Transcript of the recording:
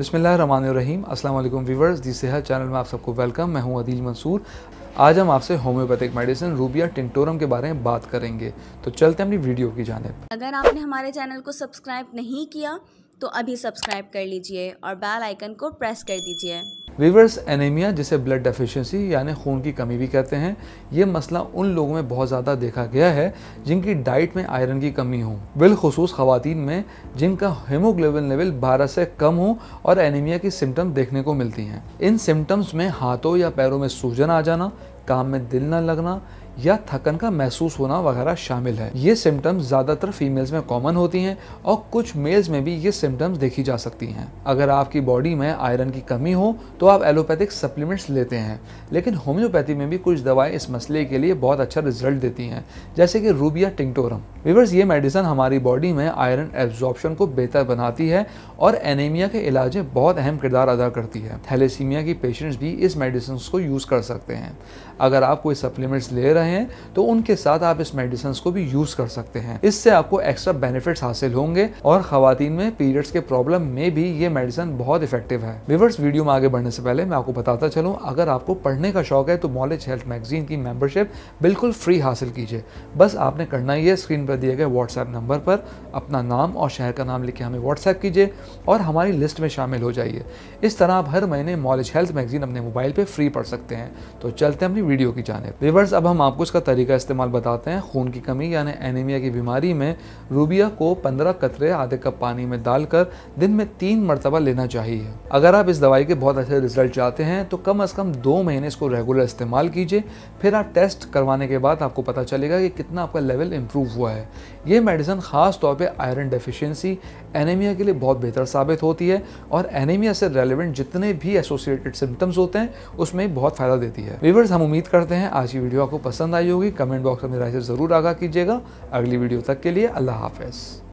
बिसमीम अल्लाम वीवर्स दी सेहत चैनल में आप सबको वेलकम मैं हूं अदील मंसूर आज हम आपसे होम्योपैथिक मेडिसिन रूबिया टिंटोरम के बारे में बात करेंगे तो चलते हैं अपनी वीडियो की जानब अगर आपने हमारे चैनल को सब्सक्राइब नहीं किया तो अभी सब्सक्राइब कर लीजिए और बेल आइकन को प्रेस कर दीजिए रिवर्स एनीमिया जिसे ब्लड डेफिशिएंसी यानी खून की कमी भी कहते हैं ये मसला उन लोगों में बहुत ज़्यादा देखा गया है जिनकी डाइट में आयरन की कमी हो बिलखसूस खातन में जिनका हेमोग्लोबिन लेवल बारह से कम हो और एनीमिया की सिम्टम देखने को मिलती हैं इन सिम्टम्स में हाथों या पैरों में सूजन आ जाना काम में दिल न लगना या थकन का महसूस होना वगैरह शामिल है ये सिम्टम्स ज़्यादातर फीमेल्स में कॉमन होती हैं और कुछ मेल्स में भी ये सिम्टम्स देखी जा सकती हैं अगर आपकी बॉडी में आयरन की कमी हो तो आप एलोपैथिक सप्लीमेंट्स लेते हैं लेकिन होम्योपैथी में भी कुछ दवाएं इस मसले के लिए बहुत अच्छा रिजल्ट देती हैं जैसे कि रूबिया टिंगटोरम विवर्स ये मेडिसिन हमारी बॉडी में आयरन एब्जॉर्प्शन को बेहतर बनाती है और एनीमिया के इलाज में बहुत अहम किरदार अदा करती है थैलेसीमिया की पेशेंट्स भी इस मेडिसिन को यूज़ कर सकते हैं अगर आप कोई सप्लीमेंट्स ले रहे रहे हैं तो उनके साथ आप इस मेडिसिन को भी यूज कर सकते हैं इससे आपको एक्स्ट्रा बेनिफिट हासिल होंगे और खातन में पीरियड्स के प्रॉब्लम में भी ये मेडिसिन बहुत इफेक्टिव है विवर्स वीडियो में आगे बढ़ने से पहले मैं आपको बताता चलूँ अगर आपको पढ़ने का शौक है तो मॉलेज हेल्थ मैगजीन की मेंबरशिप बिल्कुल फ्री हासिल कीजिए बस आपने करना ही है स्क्रीन पर दिए गए व्हाट्सएप नंबर पर अपना नाम और शहर का नाम लिख हमें व्हाट्सएप कीजिए और हमारी लिस्ट में शामिल हो जाइए इस तरह आप हर महीने मॉलेज हेल्थ मैगजीन अपने मोबाइल पर फ्री पढ़ सकते हैं तो चलते हैं अपनी वीडियो की जाने विवर्स अब हम आपको इसका तरीका इस्तेमाल बताते हैं खून की कमी यानी एनीमिया की बीमारी में रूबिया को 15 कतरे आधे कप पानी में डालकर दिन में तीन मरतबा लेना चाहिए अगर आप इस दवाई के बहुत अच्छे रिजल्ट चाहते हैं तो कम अज़ कम दो महीने इसको रेगुलर इस्तेमाल कीजिए फिर आप टेस्ट करवाने के बाद आपको पता चलेगा कि कितना आपका लेवल इम्प्रूव हुआ है ये मेडिसिन ख़ास तौर पर आयरन डेफिशिएंसी एनीमिया के लिए बहुत बेहतर साबित होती है और एनीमिया से रेलिवेंट जितने भी एसोसिएटेड सिम्टम्स होते हैं उसमें बहुत फ़ायदा देती है वीवर्स हम उम्मीद करते हैं आज की वीडियो आपको पसंद पसंद आई होगी कमेंट बॉक्स में राय से ज़रूर आगा कीजिएगा अगली वीडियो तक के लिए अल्लाह हाफिज़